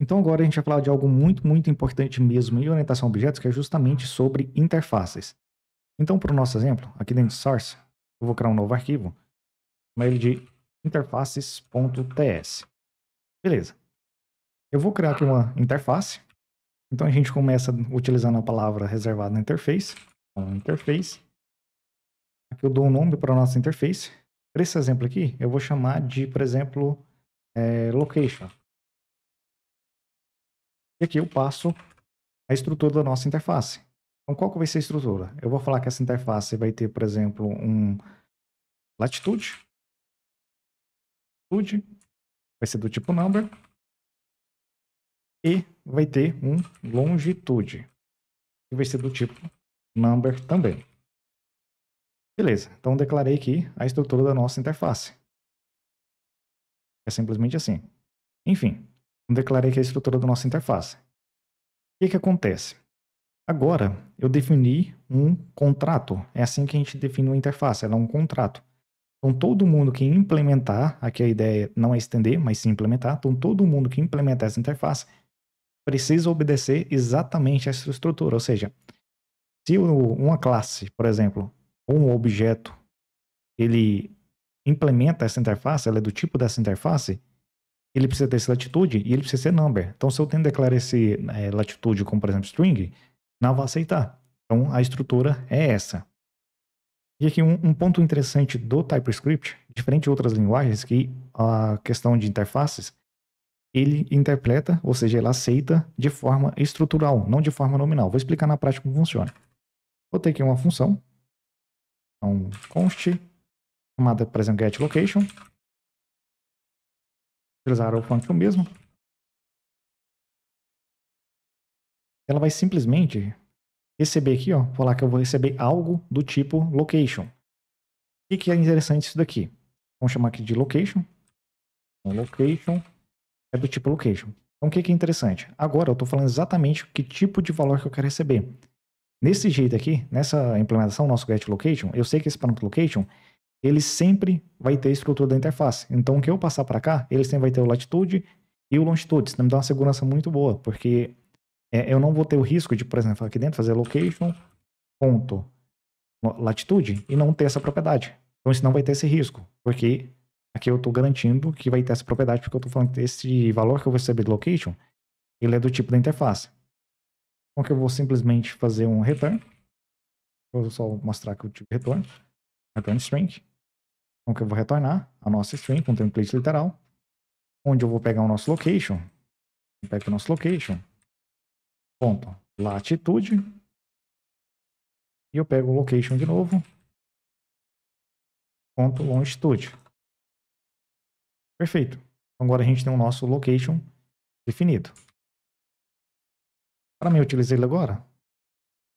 Então agora a gente vai falar de algo muito, muito importante mesmo em orientação a objetos, que é justamente sobre interfaces. Então, para o nosso exemplo, aqui dentro de source, eu vou criar um novo arquivo, chamar ele de interfaces.ts. Beleza. Eu vou criar aqui uma interface. Então a gente começa utilizando a palavra reservada na interface. Então, interface. Aqui eu dou um nome para a nossa interface. Para esse exemplo aqui, eu vou chamar de, por exemplo, é, location. E aqui eu passo a estrutura da nossa interface. Então, qual que vai ser a estrutura? Eu vou falar que essa interface vai ter, por exemplo, um latitude. Latitude vai ser do tipo number. E vai ter um longitude, que vai ser do tipo number também. Beleza, então declarei aqui a estrutura da nossa interface. É simplesmente assim. Enfim, declarei aqui é a estrutura da nossa interface. O que, que acontece? Agora, eu defini um contrato. É assim que a gente define uma interface, ela é um contrato. Então, todo mundo que implementar, aqui a ideia é não é estender, mas sim implementar, então todo mundo que implementar essa interface precisa obedecer exatamente essa estrutura. Ou seja, se uma classe, por exemplo, ou um objeto, ele implementa essa interface, ela é do tipo dessa interface, ele precisa ter essa latitude e ele precisa ser number. Então, se eu tenho declarar esse é, latitude como, por exemplo, string, não vai aceitar. Então, a estrutura é essa. E aqui um, um, ponto interessante do TypeScript, diferente de outras linguagens, que a questão de interfaces, ele interpreta, ou seja, ele aceita de forma estrutural, não de forma nominal. Vou explicar na prática como funciona. Vou ter aqui uma função, então const, chamada, por exemplo, getLocation, utilizar o function é mesmo. Ela vai simplesmente receber aqui, ó, falar que eu vou receber algo do tipo location. O que, que é interessante isso daqui? Vamos chamar aqui de location. Location é do tipo location. Então, o que, que é interessante? Agora eu estou falando exatamente que tipo de valor que eu quero receber. Nesse jeito aqui, nessa implementação, nosso get location, eu sei que esse parâmetro location ele sempre vai ter a estrutura da interface. Então, o que eu passar para cá, ele sempre vai ter o latitude e o longitude. Isso me dá uma segurança muito boa, porque é, eu não vou ter o risco de, por exemplo, aqui dentro fazer location, ponto, latitude e não ter essa propriedade. Então, isso não vai ter esse risco, porque aqui eu estou garantindo que vai ter essa propriedade, porque eu estou falando que esse valor que eu vou receber location, ele é do tipo da interface. Então, que eu vou simplesmente fazer um return. Vou só mostrar que eu tive return, Return string. Então, que eu vou retornar a nossa string com template literal, onde eu vou pegar o nosso location, pego o nosso location, ponto, latitude, e eu pego o location de novo, ponto, longitude. Perfeito. Então, agora a gente tem o nosso location definido. Para mim, eu utilizei ele agora.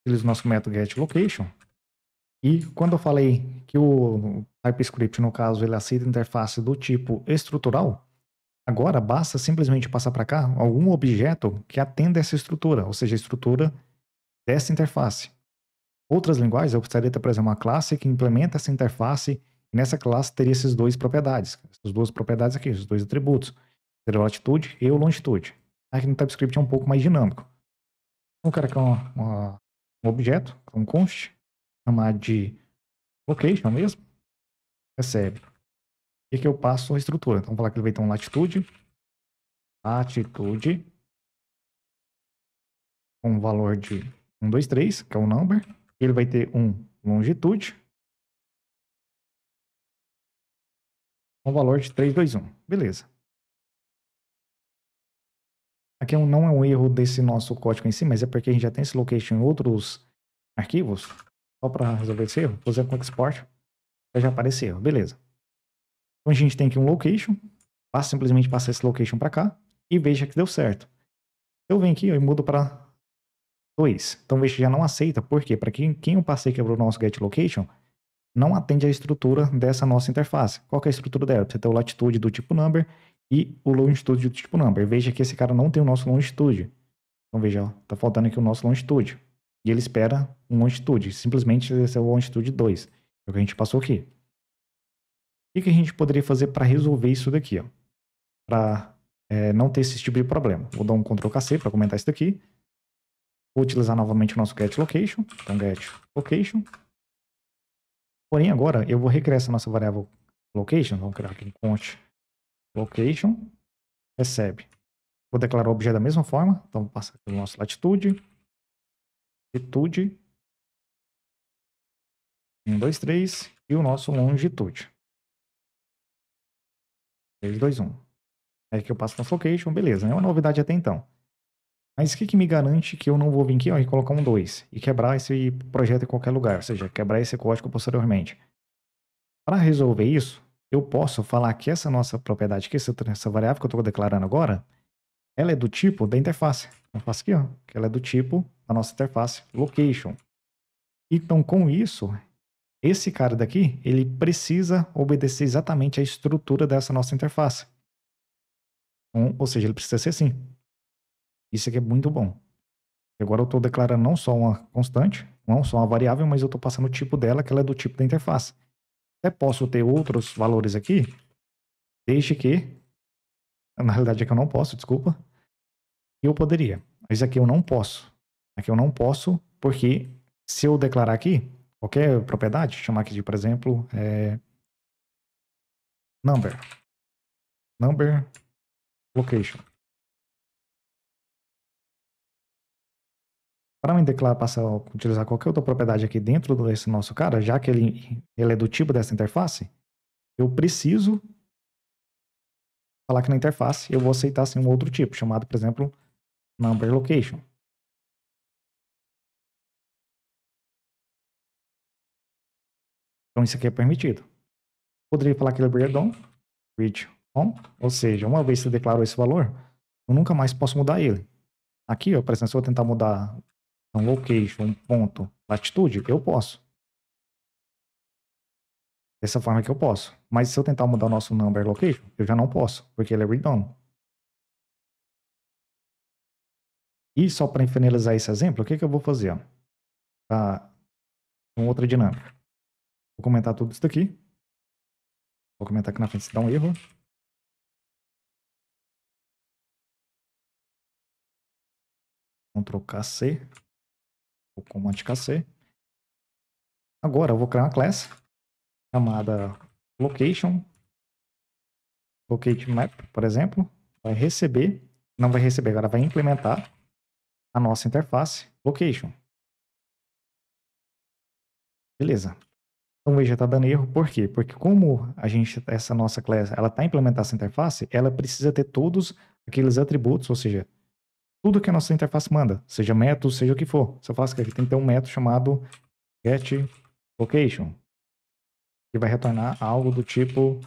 Utilizo o nosso método getLocation. location e quando eu falei que o TypeScript, no caso, ele aceita interface do tipo estrutural, agora basta simplesmente passar para cá algum objeto que atenda essa estrutura, ou seja, a estrutura dessa interface. Outras linguagens, eu precisaria ter, por exemplo, uma classe que implementa essa interface, e nessa classe teria essas duas propriedades, essas duas propriedades aqui, esses dois atributos, seria latitude e longitude. Aqui no TypeScript é um pouco mais dinâmico. Eu quero criar um, um objeto, um const, chamar de location mesmo, recebe. E aqui eu passo a estrutura. Então, vou falar que ele vai ter uma latitude, latitude, com um valor de 1, 2, 3, que é o number. Ele vai ter um longitude, com um valor de 3, 2, 1. Beleza. Aqui é não é um erro desse nosso código em si, mas é porque a gente já tem esse location em outros arquivos só para resolver esse erro, vou fazer com export, já apareceu, beleza. Então a gente tem aqui um location, basta simplesmente passar esse location para cá e veja que deu certo. Eu venho aqui e mudo para 2, então veja que já não aceita, porque para quem, quem eu passei quebrou o nosso get location, não atende à estrutura dessa nossa interface. Qual é a estrutura dela? Você tem o latitude do tipo number e o longitude do tipo number. Veja que esse cara não tem o nosso longitude. Então veja, ó, tá faltando aqui o nosso longitude ele espera uma longitude. Simplesmente esse é o longitude 2. É o que a gente passou aqui. O que a gente poderia fazer para resolver isso daqui? Para é, não ter esse tipo de problema. Vou dar um Ctrl KC para comentar isso daqui. Vou utilizar novamente o nosso get location. Então, get location. Porém, agora eu vou recriar essa nossa variável location. Vamos criar aqui const location. Recebe. Vou declarar o objeto da mesma forma. Então, passar aqui o nosso latitude longitude. 1, 2, 3. E o nosso longitude. 3, 2, 1. É que eu passo location, beleza. Né? é uma novidade até então. Mas o que, que, me garante que eu não vou vir aqui ó, e colocar um 2 e quebrar esse projeto em qualquer lugar, ou seja, quebrar esse código posteriormente? Para resolver isso, eu posso falar que essa nossa propriedade aqui, essa variável que eu estou declarando agora, ela é do tipo da interface. Eu faço aqui, ó, que ela é do tipo da nossa interface location. Então, com isso, esse cara daqui, ele precisa obedecer exatamente a estrutura dessa nossa interface. Então, ou seja, ele precisa ser assim. Isso aqui é muito bom. Agora eu estou declarando não só uma constante, não só uma variável, mas eu estou passando o tipo dela, que ela é do tipo da interface. Até posso ter outros valores aqui, desde que... Na realidade é que eu não posso, desculpa eu poderia. mas aqui eu não posso. Aqui eu não posso, porque se eu declarar aqui, qualquer propriedade, chamar aqui de, por exemplo, é, number. Number location. Para me declarar, passar a utilizar qualquer outra propriedade aqui dentro desse nosso cara, já que ele, ele é do tipo dessa interface, eu preciso falar que na interface eu vou aceitar assim, um outro tipo, chamado, por exemplo, number location. Então isso aqui é permitido. Poderia falar que library DOM, read on, ou seja, uma vez que você declarou esse valor, eu nunca mais posso mudar ele. Aqui, ó, por exemplo, se eu tentar mudar um location, ponto, latitude, eu posso. Dessa forma que eu posso. Mas se eu tentar mudar o nosso number location, eu já não posso, porque ele é read-on. E só para finalizar esse exemplo, o que, que eu vou fazer? Tá? Uma outra dinâmica. Vou comentar tudo isso daqui. Vou comentar aqui na frente se dá um erro. Ctrl KC. Ou Command KC. Agora eu vou criar uma classe chamada Location. Locate Map, por exemplo. Vai receber. Não vai receber, agora vai implementar a nossa interface location. Beleza. Então veja, está dando erro, por quê? Porque como a gente, essa nossa classe, ela está implementando essa interface, ela precisa ter todos aqueles atributos, ou seja, tudo que a nossa interface manda, seja método, seja o que for. Se eu falar assim, que tem que ter um método chamado get location, que vai retornar algo do tipo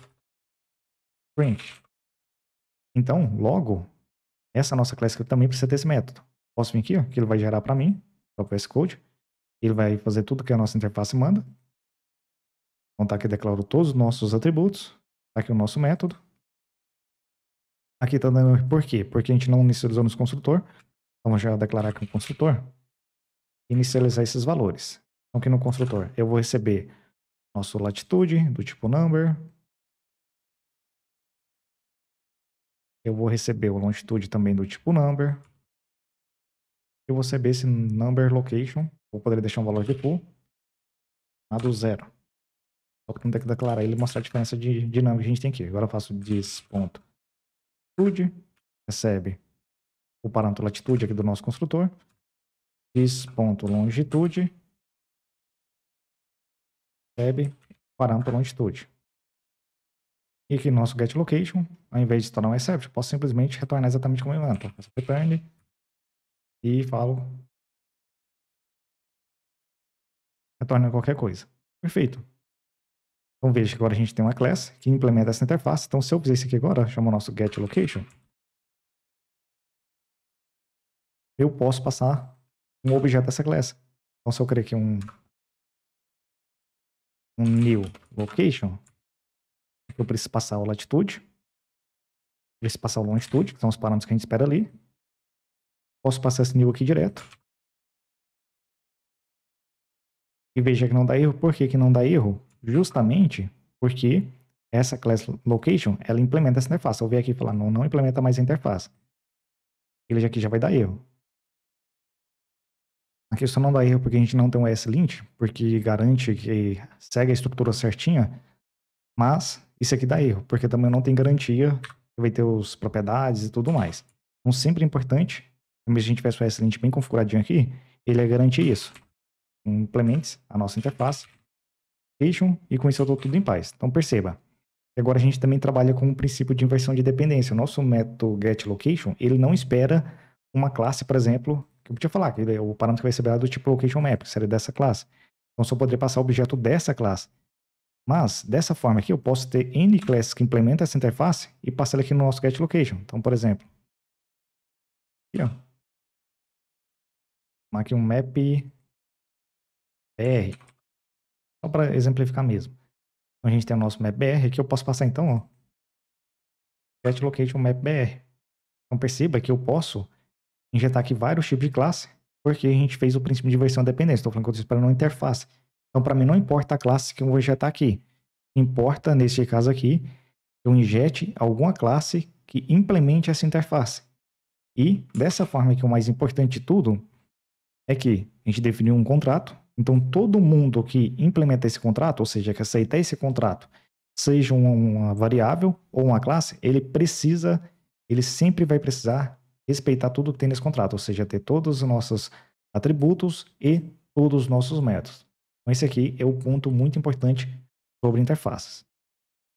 print. Então, logo, essa nossa classe também precisa ter esse método posso vir aqui, ó, que ele vai gerar para mim, para o VS Code. Ele vai fazer tudo que a nossa interface manda. Então tá aqui declaro todos os nossos atributos. Tá aqui o nosso método. Aqui tá dando por quê? Porque a gente não inicializou no construtor. Então já declarar aqui um construtor. Inicializar esses valores. Então aqui no construtor eu vou receber nosso latitude do tipo number. Eu vou receber o longitude também do tipo number eu vou receber esse number location, vou poder deixar um valor de pool, a ah, do zero. Só que não tem que declarar ele mostrar a diferença de dinâmica que a gente tem aqui. Agora eu faço dis.include, recebe o parâmetro latitude aqui do nosso construtor, This.longitude. recebe parâmetro longitude. E aqui no nosso get location, ao invés de tornar um except, eu posso simplesmente retornar exatamente como eu entro. Return e falo. Retorna qualquer coisa. Perfeito. Então veja que agora a gente tem uma class que implementa essa interface. Então se eu fizer isso aqui agora, chama o nosso get location, eu posso passar um objeto dessa class. Então se eu criar aqui um, um new location, eu preciso passar a latitude, preciso passar a longitude, que são os parâmetros que a gente espera ali, Posso passar esse nível aqui direto. E veja que não dá erro. Por que, que não dá erro? Justamente porque essa class location, ela implementa essa interface. Eu vir aqui e falar, não, não implementa mais a interface. Ele aqui já vai dar erro. Aqui só não dá erro porque a gente não tem um S-lint, porque garante que segue a estrutura certinha, mas isso aqui dá erro, porque também não tem garantia, que vai ter os propriedades e tudo mais. Então sempre é importante mas se a gente tivesse o Excelente bem configuradinho aqui, ele ia garantir isso. Implementa a nossa interface, Station, e com isso eu estou tudo em paz. Então perceba, e agora a gente também trabalha com o princípio de inversão de dependência. O nosso método getLocation, ele não espera uma classe, por exemplo, que eu podia falar, que é o parâmetro que vai ser é do tipo locationMap, que seria dessa classe. Então só poderia passar o objeto dessa classe. Mas, dessa forma aqui, eu posso ter N classes que implementam essa interface e passar ela aqui no nosso getLocation. Então, por exemplo, aqui, ó, Vamos aqui um map BR. Só para exemplificar mesmo. Então a gente tem o nosso map BR. Aqui eu posso passar então, ó. Get location map BR. Então perceba que eu posso injetar aqui vários tipos de classe, porque a gente fez o princípio de versão dependência Estou falando com vocês para não interface. Então para mim não importa a classe que eu vou injetar aqui. Importa, neste caso aqui, eu injete alguma classe que implemente essa interface. E dessa forma que o mais importante de tudo é que a gente definiu um contrato, então todo mundo que implementa esse contrato, ou seja, que aceitar esse contrato, seja uma variável ou uma classe, ele precisa, ele sempre vai precisar respeitar tudo que tem nesse contrato, ou seja, ter todos os nossos atributos e todos os nossos métodos. Então, esse aqui é o ponto muito importante sobre interfaces.